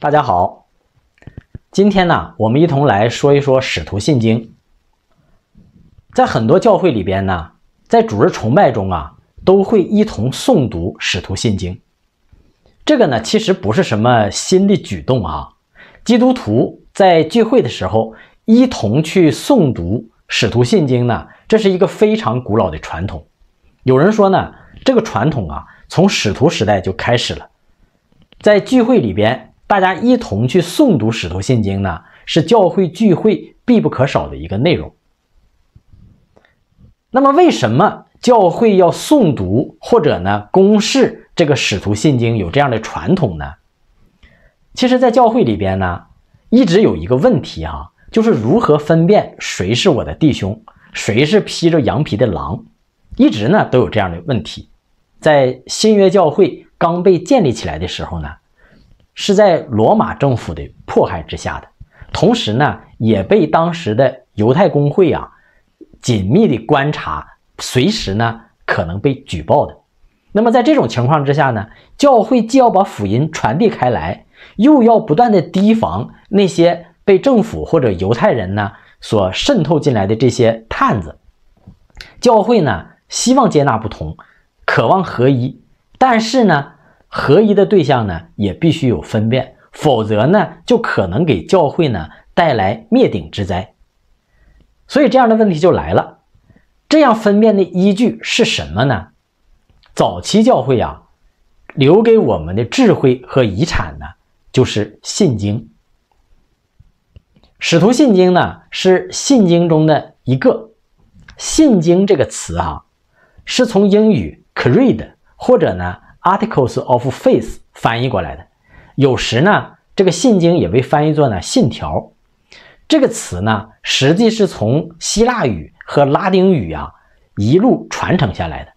大家好，今天呢，我们一同来说一说《使徒信经》。在很多教会里边呢，在主日崇拜中啊，都会一同诵读《使徒信经》。这个呢，其实不是什么新的举动啊。基督徒在聚会的时候一同去诵读《使徒信经》呢，这是一个非常古老的传统。有人说呢，这个传统啊，从使徒时代就开始了，在聚会里边。大家一同去诵读使徒信经呢，是教会聚会必不可少的一个内容。那么，为什么教会要诵读或者呢公示这个使徒信经有这样的传统呢？其实，在教会里边呢，一直有一个问题哈，就是如何分辨谁是我的弟兄，谁是披着羊皮的狼，一直呢都有这样的问题。在新约教会刚被建立起来的时候呢。是在罗马政府的迫害之下的，同时呢，也被当时的犹太工会啊紧密的观察，随时呢可能被举报的。那么在这种情况之下呢，教会既要把福音传递开来，又要不断的提防那些被政府或者犹太人呢所渗透进来的这些探子。教会呢希望接纳不同，渴望合一，但是呢。合一的对象呢，也必须有分辨，否则呢，就可能给教会呢带来灭顶之灾。所以这样的问题就来了，这样分辨的依据是什么呢？早期教会啊，留给我们的智慧和遗产呢，就是信经。使徒信经呢，是信经中的一个。信经这个词啊，是从英语 c r e d 或者呢。Articles of Faith 翻译过来的，有时呢，这个信经也被翻译作呢“信条”这个词呢，实际是从希腊语和拉丁语啊一路传承下来的。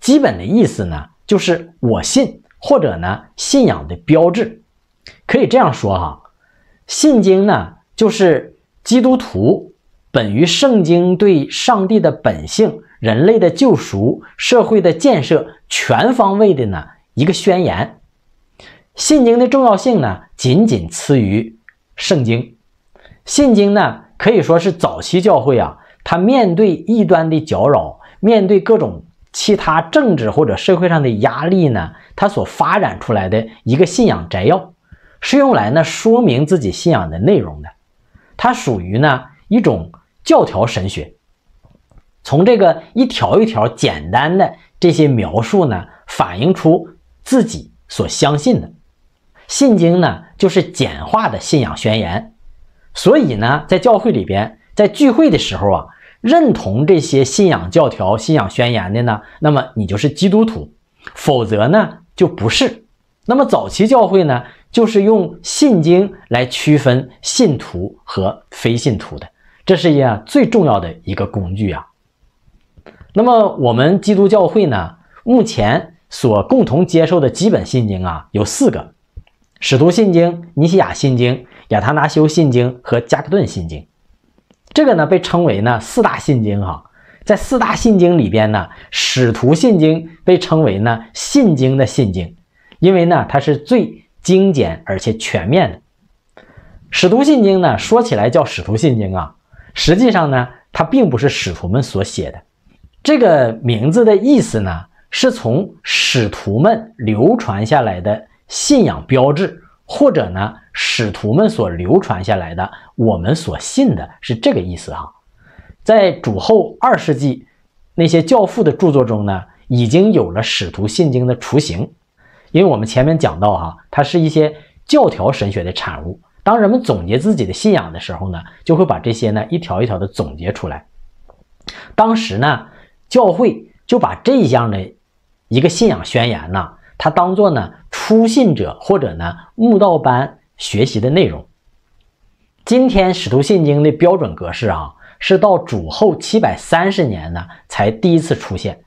基本的意思呢，就是“我信”或者呢“信仰”的标志。可以这样说哈，信经呢，就是基督徒本于圣经对上帝的本性、人类的救赎、社会的建设。全方位的呢一个宣言，信经的重要性呢，仅仅次于圣经。信经呢，可以说是早期教会啊，它面对异端的搅扰，面对各种其他政治或者社会上的压力呢，它所发展出来的一个信仰摘要，是用来呢说明自己信仰的内容的。它属于呢一种教条神学。从这个一条一条简单的这些描述呢，反映出自己所相信的信经呢，就是简化的信仰宣言。所以呢，在教会里边，在聚会的时候啊，认同这些信仰教条、信仰宣言的呢，那么你就是基督徒，否则呢就不是。那么早期教会呢，就是用信经来区分信徒和非信徒的，这是一啊最重要的一个工具啊。那么，我们基督教会呢，目前所共同接受的基本信经啊，有四个：使徒信经、尼西亚信经、亚他拿修信经和加克顿信经。这个呢，被称为呢四大信经哈。在四大信经里边呢，使徒信经被称为呢信经的信经，因为呢它是最精简而且全面的。使徒信经呢，说起来叫使徒信经啊，实际上呢，它并不是使徒们所写的。这个名字的意思呢，是从使徒们流传下来的信仰标志，或者呢，使徒们所流传下来的，我们所信的是这个意思哈。在主后二世纪那些教父的著作中呢，已经有了使徒信经的雏形。因为我们前面讲到哈，它是一些教条神学的产物。当人们总结自己的信仰的时候呢，就会把这些呢一条一条的总结出来。当时呢。教会就把这一项的一个信仰宣言呢，它当做呢初信者或者呢慕道班学习的内容。今天使徒信经的标准格式啊，是到主后七百三十年呢才第一次出现，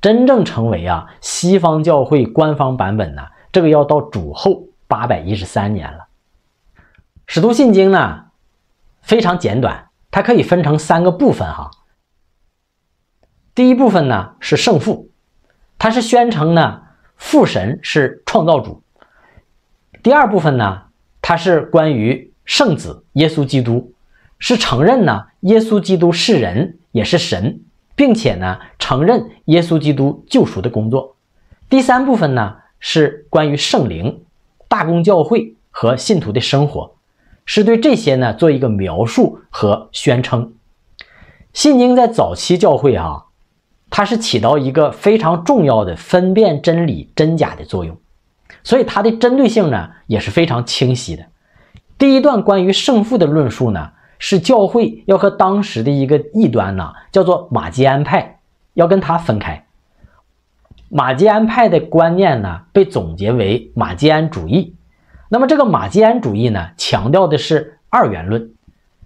真正成为啊西方教会官方版本呢，这个要到主后八百一十三年了。使徒信经呢非常简短，它可以分成三个部分哈。第一部分呢是圣父，他是宣称呢父神是创造主。第二部分呢，他是关于圣子耶稣基督，是承认呢耶稣基督是人也是神，并且呢承认耶稣基督救赎的工作。第三部分呢是关于圣灵、大公教会和信徒的生活，是对这些呢做一个描述和宣称。信经在早期教会啊。它是起到一个非常重要的分辨真理真假的作用，所以它的针对性呢也是非常清晰的。第一段关于胜负的论述呢，是教会要和当时的一个异端呢，叫做马吉安派，要跟他分开。马吉安派的观念呢，被总结为马吉安主义。那么这个马吉安主义呢，强调的是二元论。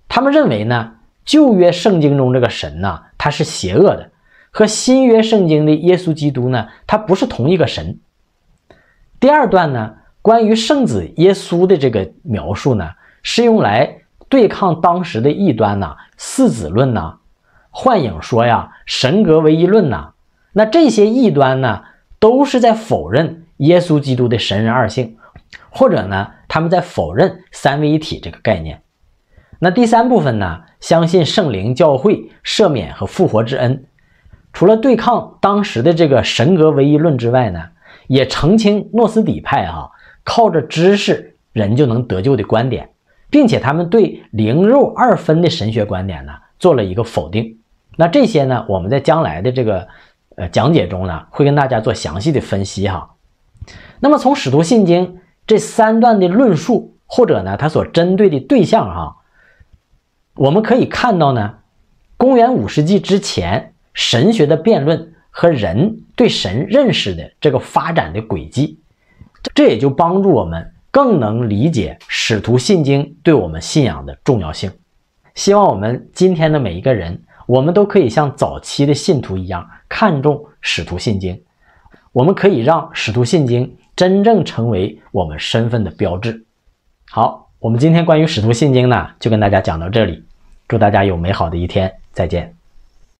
他们认为呢，旧约圣经中这个神呢，他是邪恶的。和新约圣经的耶稣基督呢，他不是同一个神。第二段呢，关于圣子耶稣的这个描述呢，是用来对抗当时的异端呢，四子论呢，幻影说呀，神格唯一论呐。那这些异端呢，都是在否认耶稣基督的神人二性，或者呢，他们在否认三位一体这个概念。那第三部分呢，相信圣灵、教会、赦免和复活之恩。除了对抗当时的这个神格唯一论之外呢，也澄清诺斯底派哈靠着知识人就能得救的观点，并且他们对灵肉二分的神学观点呢做了一个否定。那这些呢，我们在将来的这个呃讲解中呢，会跟大家做详细的分析哈。那么从使徒信经这三段的论述，或者呢他所针对的对象哈，我们可以看到呢，公元五世纪之前。神学的辩论和人对神认识的这个发展的轨迹，这也就帮助我们更能理解使徒信经对我们信仰的重要性。希望我们今天的每一个人，我们都可以像早期的信徒一样看重使徒信经。我们可以让使徒信经真正成为我们身份的标志。好，我们今天关于使徒信经呢，就跟大家讲到这里。祝大家有美好的一天，再见。